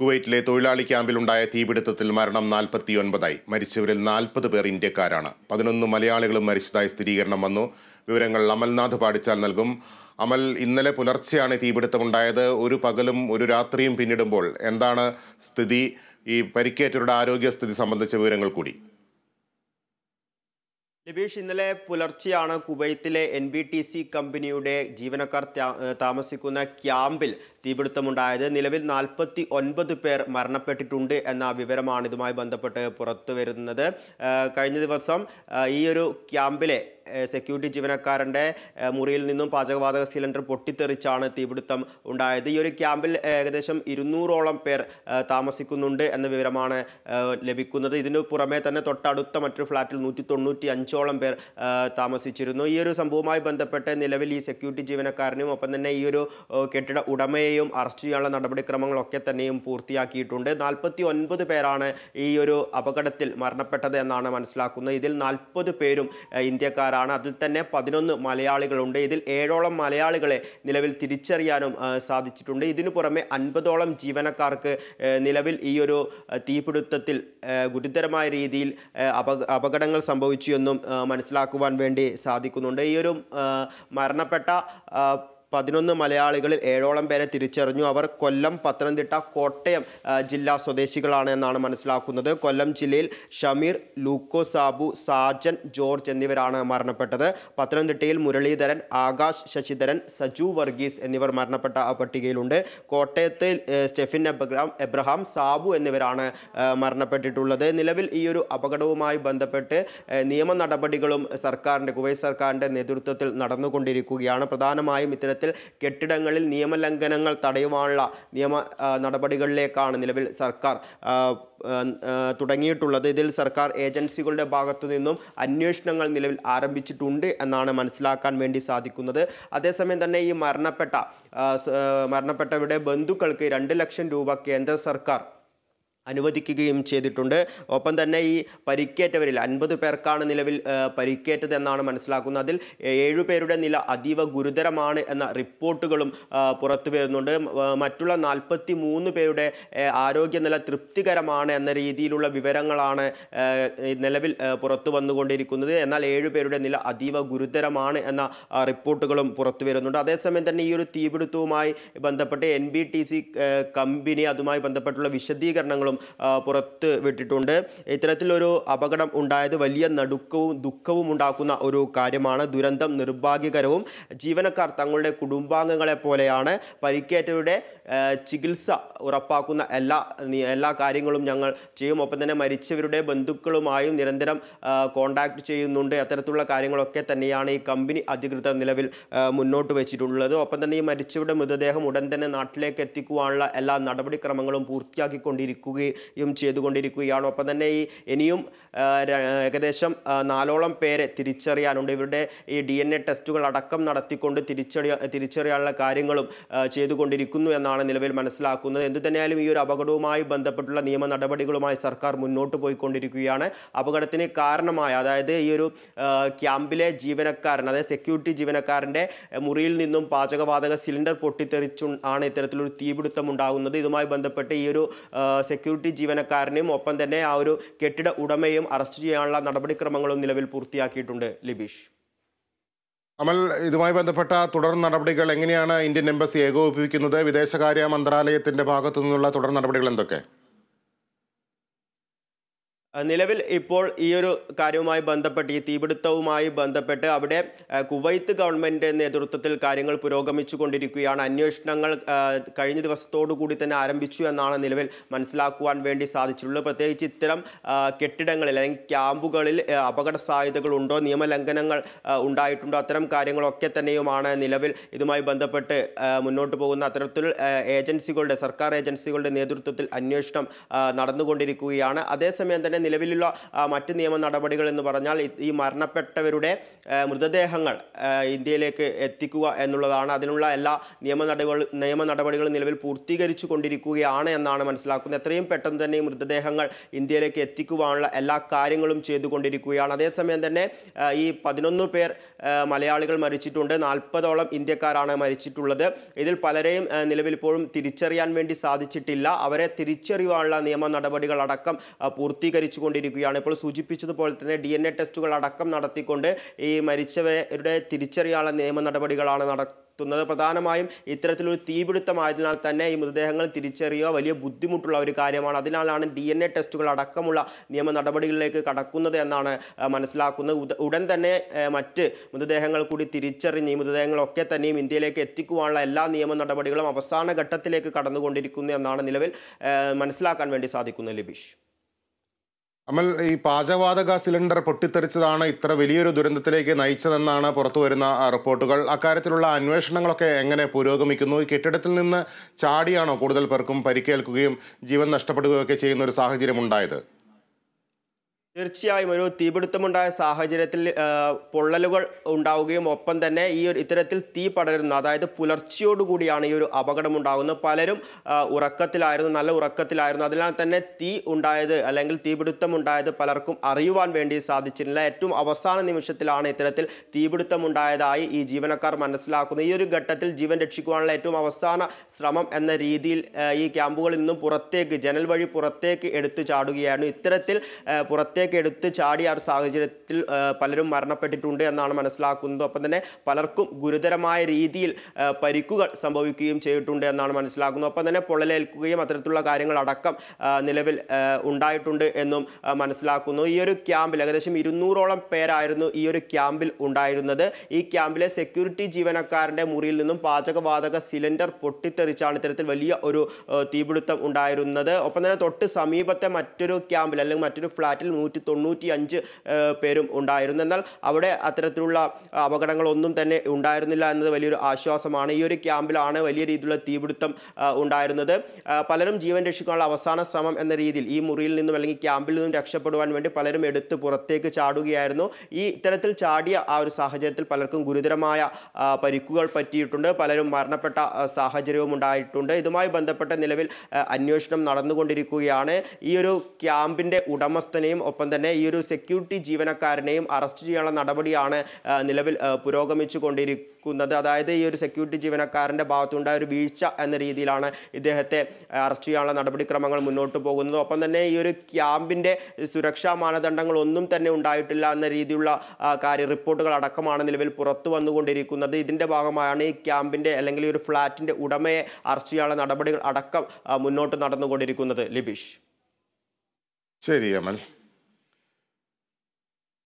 കുവൈറ്റിലെ തൊഴിലാളി ക്യാമ്പിലുണ്ടായ തീപിടുത്തത്തിൽ മരണം നാൽപ്പത്തിയൊൻപതായി മരിച്ചവരിൽ നാൽപ്പത് പേർ ഇന്ത്യക്കാരാണ് പതിനൊന്ന് മലയാളികളും മരിച്ചതായി സ്ഥിരീകരണം വന്നു വിവരങ്ങൾ അമൽനാഥ് പാടിച്ചാൽ നൽകും അമൽ ഇന്നലെ പുലർച്ചെയാണ് തീപിടുത്തമുണ്ടായത് ഒരു പകലും ഒരു രാത്രിയും പിന്നിടുമ്പോൾ എന്താണ് സ്ഥിതി ഈ പരിക്കേറ്റവരുടെ ആരോഗ്യസ്ഥിതി സംബന്ധിച്ച വിവരങ്ങൾ കൂടി ലബീഷ് ഇന്നലെ പുലർച്ചെയാണ് കുവൈത്തിലെ എൻ ബി ടി സി കമ്പനിയുടെ ജീവനക്കാർ താമസിക്കുന്ന ക്യാമ്പിൽ തീപിടുത്തമുണ്ടായത് നിലവിൽ നാൽപ്പത്തി ഒൻപത് പേർ മരണപ്പെട്ടിട്ടുണ്ട് എന്ന വിവരമാണ് ഇതുമായി ബന്ധപ്പെട്ട് പുറത്തു വരുന്നത് കഴിഞ്ഞ ദിവസം ഈ ഒരു ക്യാമ്പിലെ സെക്യൂരിറ്റി ജീവനക്കാരൻ്റെ മുറിയിൽ നിന്നും പാചകവാതക സിലിണ്ടർ പൊട്ടിത്തെറിച്ചാണ് തീപിടുത്തം ഉണ്ടായത് ഈ ഒരു ക്യാമ്പിൽ ഏകദേശം ഇരുന്നൂറോളം പേർ താമസിക്കുന്നുണ്ട് എന്ന വിവരമാണ് ലഭിക്കുന്നത് ഇതിന് പുറമെ തന്നെ തൊട്ടടുത്ത മറ്റൊരു ഫ്ലാറ്റിൽ നൂറ്റി തൊണ്ണൂറ്റി അഞ്ചോളം പേർ താമസിച്ചിരുന്നു ഈ ഒരു സംഭവവുമായി ബന്ധപ്പെട്ട് നിലവിൽ ഈ സെക്യൂരിറ്റി ജീവനക്കാരനും ഒപ്പം തന്നെ ഈ ഒരു കെട്ടിട ഉടമയെ എല്ലാവരെയും അറസ്റ്റ് ചെയ്യാനുള്ള നടപടിക്രമങ്ങളൊക്കെ തന്നെയും പൂർത്തിയാക്കിയിട്ടുണ്ട് നാൽപ്പത്തി ഒൻപത് പേരാണ് ഈ ഒരു അപകടത്തിൽ മരണപ്പെട്ടത് എന്നാണ് മനസ്സിലാക്കുന്നത് ഇതിൽ നാൽപ്പത് പേരും ഇന്ത്യക്കാരാണ് അതിൽ തന്നെ പതിനൊന്ന് മലയാളികളുണ്ട് ഇതിൽ ഏഴോളം മലയാളികളെ നിലവിൽ തിരിച്ചറിയാനും സാധിച്ചിട്ടുണ്ട് ഇതിനു പുറമെ അൻപതോളം ജീവനക്കാർക്ക് നിലവിൽ ഈ ഒരു തീപിടുത്തത്തിൽ ഗുരുതരമായ രീതിയിൽ അപകടങ്ങൾ സംഭവിച്ചു എന്നും മനസ്സിലാക്കുവാൻ വേണ്ടി സാധിക്കുന്നുണ്ട് ഈ ഒരു മരണപ്പെട്ട പതിനൊന്ന് മലയാളികളിൽ ഏഴോളം പേരെ തിരിച്ചറിഞ്ഞു അവർ കൊല്ലം പത്തനംതിട്ട കോട്ടയം ജില്ലാ സ്വദേശികളാണ് എന്നാണ് മനസ്സിലാക്കുന്നത് കൊല്ലം ജില്ലയിൽ ഷമീർ ലൂക്കോ സാബു സാജൻ ജോർജ് എന്നിവരാണ് മരണപ്പെട്ടത് പത്തനംതിട്ടയിൽ മുരളീധരൻ ആകാശ് ശശിധരൻ സജു വർഗീസ് എന്നിവർ മരണപ്പെട്ട പട്ടികയിലുണ്ട് കോട്ടയത്ത് സ്റ്റെഫിൻ എബ്രഹാം എബ്രഹാം സാബു എന്നിവരാണ് മരണപ്പെട്ടിട്ടുള്ളത് നിലവിൽ ഈ ഒരു അപകടവുമായി ബന്ധപ്പെട്ട് നിയമ നടപടികളും സർക്കാരിൻ്റെ കുവൈറ്റ് സർക്കാരിൻ്റെ നേതൃത്വത്തിൽ നടന്നുകൊണ്ടിരിക്കുകയാണ് പ്രധാനമായും ഇത്തരത്തിൽ ഇത്തരത്തിൽ കെട്ടിടങ്ങളിൽ നിയമലംഘനങ്ങൾ തടയുവാനുള്ള നിയമ നടപടികളിലേക്കാണ് നിലവിൽ സർക്കാർ തുടങ്ങിയിട്ടുള്ളത് ഇതിൽ സർക്കാർ ഏജൻസികളുടെ ഭാഗത്തു നിന്നും അന്വേഷണങ്ങൾ നിലവിൽ ആരംഭിച്ചിട്ടുണ്ട് എന്നാണ് മനസ്സിലാക്കാൻ വേണ്ടി സാധിക്കുന്നത് അതേസമയം തന്നെ ഈ മരണപ്പെട്ട മരണപ്പെട്ടവരുടെ ബന്ധുക്കൾക്ക് രണ്ട് ലക്ഷം രൂപ കേന്ദ്ര സർക്കാർ അനുവദിക്കുകയും ചെയ്തിട്ടുണ്ട് ഒപ്പം തന്നെ ഈ പരിക്കേറ്റവരിൽ അൻപത് പേർക്കാണ് നിലവിൽ പരിക്കേറ്റത് എന്നാണ് മനസ്സിലാക്കുന്നത് അതിൽ ഏഴുപേരുടെ നില അതീവ ഗുരുതരമാണ് എന്ന റിപ്പോർട്ടുകളും പുറത്തു വരുന്നുണ്ട് മറ്റുള്ള നാൽപ്പത്തി മൂന്ന് പേരുടെ ആരോഗ്യനില തൃപ്തികരമാണ് എന്ന രീതിയിലുള്ള വിവരങ്ങളാണ് നിലവിൽ പുറത്തു വന്നുകൊണ്ടിരിക്കുന്നത് എന്നാൽ ഏഴുപേരുടെ നില അതീവ ഗുരുതരമാണ് എന്ന റിപ്പോർട്ടുകളും പുറത്തു വരുന്നുണ്ട് അതേസമയം തന്നെ ഈ ഒരു തീപിടുത്തവുമായി ബന്ധപ്പെട്ട് N B T C company അതുമായി ബന്ധപ്പെട്ടുള്ള വിശദീകരണങ്ങളും പുറത്ത് വിട്ടിട്ടുണ്ട് ഇത്തരത്തിലൊരു അപകടം ഉണ്ടായത് വലിയ നടുക്കവും ദുഃഖവും ഉണ്ടാക്കുന്ന ഒരു കാര്യമാണ് ദുരന്തം നിർഭാഗ്യകരവും ജീവനക്കാർ തങ്ങളുടെ കുടുംബാംഗങ്ങളെ പോലെയാണ് പരിക്കേറ്റവരുടെ ചികിത്സ ഉറപ്പാക്കുന്ന എല്ലാ എല്ലാ കാര്യങ്ങളും ഞങ്ങൾ ചെയ്യും ഒപ്പം തന്നെ മരിച്ചവരുടെ ബന്ധുക്കളുമായും നിരന്തരം കോണ്ടാക്ട് ചെയ്യുന്നുണ്ട് അത്തരത്തിലുള്ള കാര്യങ്ങളൊക്കെ തന്നെയാണ് ഈ കമ്പനി അധികൃതർ നിലവിൽ മുന്നോട്ട് വെച്ചിട്ടുള്ളത് ഒപ്പം തന്നെ ഈ മരിച്ചവരുടെ മൃതദേഹം ഉടൻ തന്നെ നാട്ടിലേക്ക് എത്തിക്കുവാനുള്ള എല്ലാ നടപടിക്രമങ്ങളും പൂർത്തിയാക്കിക്കൊണ്ടിരിക്കുകയും നടത്തുകയും ചെയ്തുകൊണ്ടിരിക്കുകയാണ് ഒപ്പം തന്നെ ഈ ഇനിയും ഏകദേശം നാലോളം പേരെ തിരിച്ചറിയാനുണ്ട് ഇവരുടെ ഈ ഡി എൻ എ ടെസ്റ്റുകൾ അടക്കം നടത്തിക്കൊണ്ട് തിരിച്ചറിയ തിരിച്ചറിയാനുള്ള കാര്യങ്ങളും ചെയ്തുകൊണ്ടിരിക്കുന്നു എന്നാണ് നിലവിൽ മനസ്സിലാക്കുന്നത് എന്തു ഈ ഒരു അപകടവുമായി ബന്ധപ്പെട്ടുള്ള നിയമ നടപടികളുമായി സർക്കാർ മുന്നോട്ട് പോയിക്കൊണ്ടിരിക്കുകയാണ് അപകടത്തിന് കാരണമായ അതായത് ഈ ഒരു ക്യാമ്പിലെ ജീവനക്കാരൻ അതായത് സെക്യൂരിറ്റി ജീവനക്കാരൻ്റെ മുറിയിൽ നിന്നും പാചകവാതക സിലിണ്ടർ പൊട്ടിത്തെറിച്ചു ആണ് ഇത്തരത്തിലൊരു തീപിടുത്തം ഉണ്ടാകുന്നത് ഇതുമായി ബന്ധപ്പെട്ട് ഈ ഒരു സെക്യൂ സെക്യൂരിറ്റി ജീവനക്കാരനെയും ഒപ്പം തന്നെ ആ ഒരു കെട്ടിട ഉടമയും അറസ്റ്റ് ചെയ്യാനുള്ള നടപടിക്രമങ്ങളും നിലവിൽ പൂർത്തിയാക്കിയിട്ടുണ്ട് ലിബീഷ് അമൽ ഇതുമായി ബന്ധപ്പെട്ട തുടർ നടപടികൾ എങ്ങനെയാണ് ഇന്ത്യൻ എംബസി ഏകോപിപ്പിക്കുന്നത് വിദേശകാര്യ മന്ത്രാലയത്തിന്റെ ഭാഗത്തു നിന്നുള്ള തുടർ നടപടികൾ എന്തൊക്കെ നിലവിൽ ഇപ്പോൾ ഈ ഒരു കാര്യവുമായി ബന്ധപ്പെട്ട് ഈ തീപിടുത്തവുമായി ബന്ധപ്പെട്ട് അവിടെ കുവൈത്ത് ഗവൺമെൻറ് നേതൃത്വത്തിൽ കാര്യങ്ങൾ പുരോഗമിച്ചു കൊണ്ടിരിക്കുകയാണ് അന്വേഷണങ്ങൾ കഴിഞ്ഞ ദിവസത്തോടു കൂടി തന്നെ ആരംഭിച്ചു എന്നാണ് നിലവിൽ മനസ്സിലാക്കുവാൻ വേണ്ടി സാധിച്ചിട്ടുള്ളത് പ്രത്യേകിച്ച് ഇത്തരം കെട്ടിടങ്ങളിൽ അല്ലെങ്കിൽ ക്യാമ്പുകളിൽ അപകട സാധ്യതകളുണ്ടോ ഉണ്ടോ നിയമലംഘനങ്ങൾ ഉണ്ടായിട്ടുണ്ടോ അത്തരം കാര്യങ്ങളൊക്കെ തന്നെയുമാണ് നിലവിൽ ഇതുമായി ബന്ധപ്പെട്ട് മുന്നോട്ട് പോകുന്ന അത്തരത്തിൽ ഏജൻസികളുടെ സർക്കാർ ഏജൻസികളുടെ നേതൃത്വത്തിൽ അന്വേഷണം നടന്നുകൊണ്ടിരിക്കുകയാണ് അതേസമയം തന്നെ നിലവിലുള്ള മറ്റ് നിയമ നടപടികൾ എന്ന് പറഞ്ഞാൽ ഈ മരണപ്പെട്ടവരുടെ മൃതദേഹങ്ങൾ ഇന്ത്യയിലേക്ക് എത്തിക്കുക എന്നുള്ളതാണ് അതിനുള്ള എല്ലാ നിയമ നിയമ നടപടികൾ നിലവിൽ പൂർത്തീകരിച്ചു കൊണ്ടിരിക്കുകയാണ് എന്നാണ് മനസ്സിലാക്കുന്നത് എത്രയും പെട്ടെന്ന് തന്നെ ഈ മൃതദേഹങ്ങൾ ഇന്ത്യയിലേക്ക് എത്തിക്കുവാനുള്ള എല്ലാ കാര്യങ്ങളും ചെയ്തുകൊണ്ടിരിക്കുകയാണ് അതേസമയം തന്നെ ഈ പതിനൊന്ന് പേർ മലയാളികൾ മരിച്ചിട്ടുണ്ട് നാൽപ്പതോളം ഇന്ത്യക്കാരാണ് മരിച്ചിട്ടുള്ളത് ഇതിൽ പലരെയും നിലവിൽ ഇപ്പോഴും തിരിച്ചറിയാൻ വേണ്ടി സാധിച്ചിട്ടില്ല അവരെ തിരിച്ചറിയുവാനുള്ള നിയമ നടപടികളടക്കം പൂർത്തീകരിച്ചു കൊണ്ടിരിക്കുകയാണ് ഇപ്പോൾ സൂചിപ്പിച്ചതുപോലെ തന്നെ ഡി എൻ എ ടെസ്റ്റുകൾ അടക്കം നടത്തിക്കൊണ്ട് ഈ മരിച്ചവരുടെ തിരിച്ചറിയാനുള്ള നിയമ നടപടികളാണ് നട നടത്തുന്നത് പ്രധാനമായും ഇത്തരത്തിലൊരു തീപിടുത്തമായതിനാൽ തന്നെ ഈ മൃതദേഹങ്ങൾ തിരിച്ചറിയുക വലിയ ബുദ്ധിമുട്ടുള്ള ഒരു കാര്യമാണ് അതിനാലാണ് ഡി എൻ എ ടെസ്റ്റുകൾ അടക്കമുള്ള നിയമ നടപടികളിലേക്ക് കടക്കുന്നത് എന്നാണ് മനസ്സിലാക്കുന്നത് ഉടൻ തന്നെ മറ്റ് മൃതദേഹങ്ങൾ കൂടി തിരിച്ചറിഞ്ഞ് ഈ മൃതദേഹങ്ങളൊക്കെ തന്നെയും ഇന്ത്യയിലേക്ക് എത്തിക്കുവാനുള്ള എല്ലാ നിയമ നടപടികളും അവസാന ഘട്ടത്തിലേക്ക് കടന്നുകൊണ്ടിരിക്കുന്നു എന്നാണ് നിലവിൽ മനസ്സിലാക്കാൻ വേണ്ടി സാധിക്കുന്നത് ലബീഷ് അമൽ ഈ പാചകവാതക സിലിണ്ടർ പൊട്ടിത്തെറിച്ചതാണ് ഇത്ര വലിയൊരു ദുരന്തത്തിലേക്ക് നയിച്ചതെന്നാണ് പുറത്തു വരുന്ന റിപ്പോർട്ടുകൾ അക്കാര്യത്തിലുള്ള അന്വേഷണങ്ങളൊക്കെ എങ്ങനെ പുരോഗമിക്കുന്നു ഈ കെട്ടിടത്തിൽ നിന്ന് ചാടിയാണോ കൂടുതൽ പേർക്കും പരിക്കേൽക്കുകയും ജീവൻ നഷ്ടപ്പെടുകയൊക്കെ ചെയ്യുന്ന ഒരു സാഹചര്യം ഉണ്ടായത് തീർച്ചയായും ഒരു തീപിടുത്തമുണ്ടായ സാഹചര്യത്തിൽ പൊള്ളലുകൾ ഉണ്ടാവുകയും ഒപ്പം തന്നെ ഈ ഒരു ഇത്തരത്തിൽ തീ പടരുന്ന അതായത് പുലർച്ചയോടുകൂടിയാണ് ഈ ഒരു അപകടം ഉണ്ടാകുന്നത് പലരും ഉറക്കത്തിലായിരുന്നു നല്ല ഉറക്കത്തിലായിരുന്നു അതിനാൽ തന്നെ തീ ഉണ്ടായത് അല്ലെങ്കിൽ തീപിടുത്തം ഉണ്ടായത് പലർക്കും അറിയുവാൻ വേണ്ടി സാധിച്ചിട്ടില്ല ഏറ്റവും അവസാന നിമിഷത്തിലാണ് ഇത്തരത്തിൽ തീപിടുത്തമുണ്ടായതായി ഈ ജീവനക്കാർ മനസ്സിലാക്കുന്നത് ഈ ഒരു ഘട്ടത്തിൽ ജീവൻ രക്ഷിക്കുവാനുള്ള ഏറ്റവും അവസാന ശ്രമം എന്ന രീതിയിൽ ഈ ക്യാമ്പുകളിൽ നിന്നും പുറത്തേക്ക് ജനൽ വഴി പുറത്തേക്ക് എടുത്തു ചാടുകയായിരുന്നു ഇത്തരത്തിൽ പുറത്തേക്ക് പുറത്തേക്ക് എടുത്ത് ചാടിയ ഒരു സാഹചര്യത്തിൽ പലരും മരണപ്പെട്ടിട്ടുണ്ട് എന്നാണ് മനസ്സിലാക്കുന്നത് ഒപ്പം തന്നെ പലർക്കും ഗുരുതരമായ രീതിയിൽ പരിക്കുകൾ സംഭവിക്കുകയും ചെയ്തിട്ടുണ്ട് എന്നാണ് മനസ്സിലാക്കുന്നത് ഒപ്പം തന്നെ പൊള്ളലേൽക്കുകയും അത്തരത്തിലുള്ള കാര്യങ്ങൾ അടക്കം നിലവിൽ ഉണ്ടായിട്ടുണ്ട് എന്നും മനസ്സിലാക്കുന്നു ഈ ഒരു ക്യാമ്പിൽ ഏകദേശം ഇരുന്നൂറോളം പേരായിരുന്നു ഈ ഒരു ക്യാമ്പിൽ ഉണ്ടായിരുന്നത് ഈ ക്യാമ്പിലെ സെക്യൂരിറ്റി ജീവനക്കാരൻ്റെ മുറിയിൽ നിന്നും പാചകവാതക സിലിണ്ടർ പൊട്ടിത്തെറിച്ചാണ് ഇത്തരത്തിൽ വലിയ ഒരു തീപിടുത്തം ഉണ്ടായിരുന്നത് ഒപ്പം തന്നെ തൊട്ട് സമീപത്തെ മറ്റൊരു ക്യാമ്പിൽ അല്ലെങ്കിൽ മറ്റൊരു ഫ്ലാറ്റിൽ അറുന്നൂറ്റി തൊണ്ണൂറ്റി അഞ്ച് പേരും ഉണ്ടായിരുന്നു എന്നാൽ അവിടെ അത്തരത്തിലുള്ള അപകടങ്ങളൊന്നും തന്നെ ഉണ്ടായിരുന്നില്ല എന്നത് വലിയൊരു ആശ്വാസമാണ് ഈ ഒരു ക്യാമ്പിലാണ് വലിയ രീതിയിലുള്ള തീപിടുത്തം ഉണ്ടായിരുന്നത് പലരും ജീവൻ രക്ഷിക്കാനുള്ള അവസാന ശ്രമം എന്ന രീതിയിൽ ഈ മുറിയിൽ നിന്നും അല്ലെങ്കിൽ ക്യാമ്പിൽ നിന്നും രക്ഷപ്പെടുവാൻ വേണ്ടി പലരും എടുത്ത് പുറത്തേക്ക് ചാടുകയായിരുന്നു ഈ ഇത്തരത്തിൽ ചാടിയ ആ ഒരു സാഹചര്യത്തിൽ പലർക്കും ഗുരുതരമായ പരിക്കുകൾ പറ്റിയിട്ടുണ്ട് പലരും മരണപ്പെട്ട സാഹചര്യവും ഉണ്ടായിട്ടുണ്ട് ഇതുമായി ബന്ധപ്പെട്ട നിലവിൽ അന്വേഷണം നടന്നുകൊണ്ടിരിക്കുകയാണ് ഈ ഒരു ക്യാമ്പിൻ്റെ ഉടമസ്ഥനെയും ഒപ്പം ഒപ്പം തന്നെ ഈ ഒരു സെക്യൂരിറ്റി ജീവനക്കാരനെയും അറസ്റ്റ് ചെയ്യാനുള്ള നടപടിയാണ് നിലവിൽ പുരോഗമിച്ചു കൊണ്ടിരിക്കുന്നത് അതായത് ഈ ഒരു സെക്യൂരിറ്റി ജീവനക്കാരൻ്റെ ഭാഗത്തുണ്ടായ ഒരു വീഴ്ച എന്ന രീതിയിലാണ് ഇദ്ദേഹത്തെ അറസ്റ്റ് ചെയ്യാനുള്ള നടപടിക്രമങ്ങൾ മുന്നോട്ട് പോകുന്നത് ഒപ്പം തന്നെ ഈ ഒരു ക്യാമ്പിൻ്റെ സുരക്ഷാ മാനദണ്ഡങ്ങൾ ഒന്നും തന്നെ ഉണ്ടായിട്ടില്ല എന്ന രീതിയിലുള്ള കാര്യ റിപ്പോർട്ടുകൾ അടക്കമാണ് നിലവിൽ പുറത്തു വന്നുകൊണ്ടിരിക്കുന്നത് ഇതിൻ്റെ ഭാഗമായാണ് ഈ ക്യാമ്പിൻ്റെ അല്ലെങ്കിൽ ഒരു ഫ്ളാറ്റിൻ്റെ ഉടമയെ അറസ്റ്റ് ചെയ്യാനുള്ള നടപടികൾ അടക്കം മുന്നോട്ട് നടന്നുകൊണ്ടിരിക്കുന്നത് ലിബിഷ് ശരി അമൽ